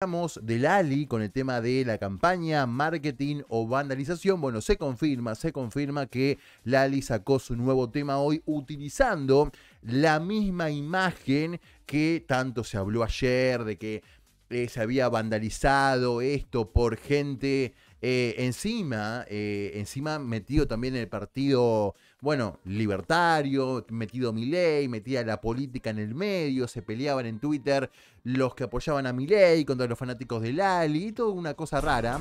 Hablamos de Lali con el tema de la campaña, marketing o vandalización. Bueno, se confirma, se confirma que Lali sacó su nuevo tema hoy utilizando la misma imagen que tanto se habló ayer de que eh, se había vandalizado esto por gente eh, encima, eh, encima metido también en el partido, bueno, libertario, metido Milei, metía la política en el medio, se peleaban en Twitter los que apoyaban a Milei contra los fanáticos de Lali, y toda una cosa rara.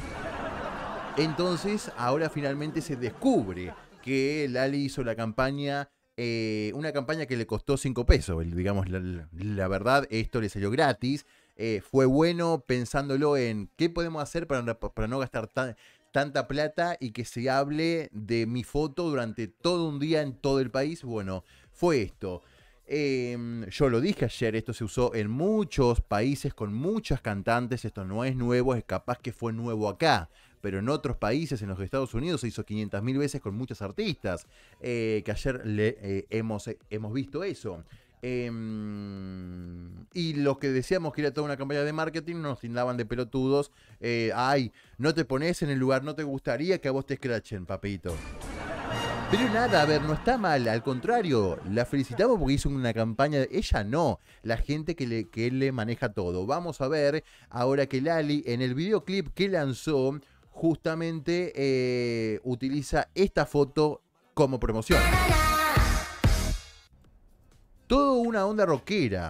Entonces, ahora finalmente se descubre que Lali hizo la campaña, eh, una campaña que le costó 5 pesos. Digamos, la, verdad, esto le salió gratis. Eh, fue bueno pensándolo en qué podemos hacer para, no gastar tanta plata y que se hable de mi foto durante todo un día en todo el país. Bueno, fue esto. Em, yo lo dije ayer, esto se usó en muchos países con muchas cantantes, esto no es nuevo, es capaz que fue nuevo acá, pero en otros países, en los Estados Unidos, se hizo 500.000 veces con muchas artistas, eh, que ayer le, eh, hemos, hemos visto eso. Em, y los que decíamos que era toda una campaña de marketing, nos tildaban de pelotudos. Eh, ay, no te pones en el lugar, no te gustaría que a vos te escrachen, papito. Pero nada, a ver, no está mal, al contrario, la felicitamos porque hizo una campaña, ella no, la gente que le, que le maneja todo. Vamos a ver ahora que Lali en el videoclip que lanzó justamente eh, utiliza esta foto como promoción una onda rockera.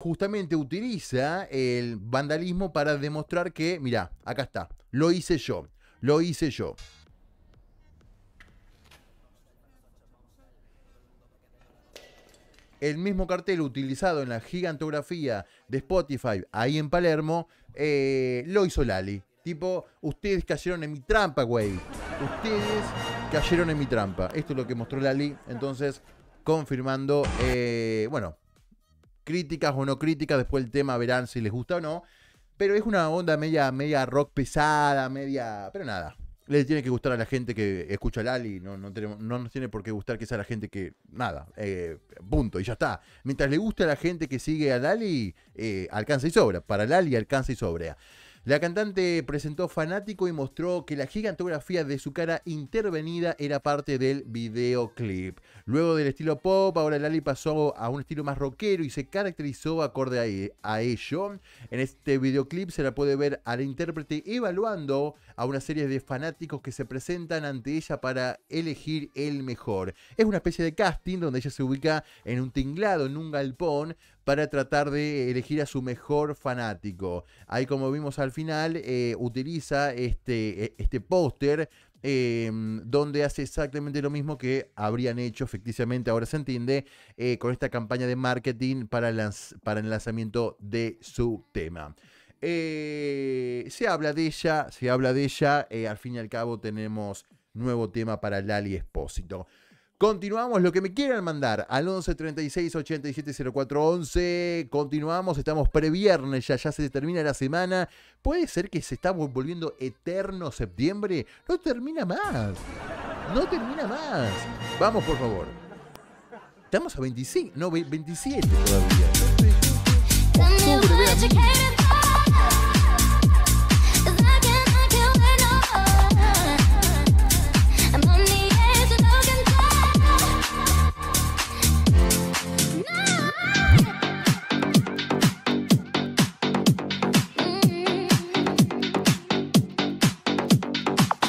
justamente utiliza el vandalismo para demostrar que, mira, acá está, lo hice yo, lo hice yo. El mismo cartel utilizado en la gigantografía de Spotify ahí en Palermo, eh, lo hizo Lali. Tipo, ustedes cayeron en mi trampa, güey. Ustedes cayeron en mi trampa. Esto es lo que mostró Lali. Entonces, confirmando, eh, bueno, críticas o no críticas, después el tema verán si les gusta o no. Pero es una onda media, media rock pesada, media. Pero nada. les tiene que gustar a la gente que escucha al Ali. No, no, no nos tiene por qué gustar que sea la gente que. Nada. Eh, punto. Y ya está. Mientras le guste a la gente que sigue a Ali, eh, alcanza y sobra. Para el Ali alcanza y sobra. La cantante presentó Fanático y mostró que la gigantografía de su cara intervenida era parte del videoclip. Luego del estilo pop, ahora Lali pasó a un estilo más rockero y se caracterizó acorde a, ello. En este videoclip se la puede ver a la intérprete evaluando a una serie de fanáticos que se presentan ante ella para elegir el mejor. Es una especie de casting donde ella se ubica en un tinglado, en un galpón, para tratar de elegir a su mejor fanático. Ahí como vimos al final, eh, utiliza este, e, este póster em, donde hace exactamente lo mismo que habrían hecho efectivamente, ahora se entiende, eh, con esta campaña de marketing para, para el lanzamiento de su tema. Eh, se habla de ella, se habla de ella, al fin y al cabo tenemos nuevo tema para Lali Espósito. Continuamos, lo que me quieran mandar al 11 36 87 04 11. Continuamos, estamos previernes, ya, ya se termina la semana. ¿Puede ser que se está volviendo eterno septiembre? No termina más. No termina más. Vamos, por favor. Estamos a 25, no, 27 todavía.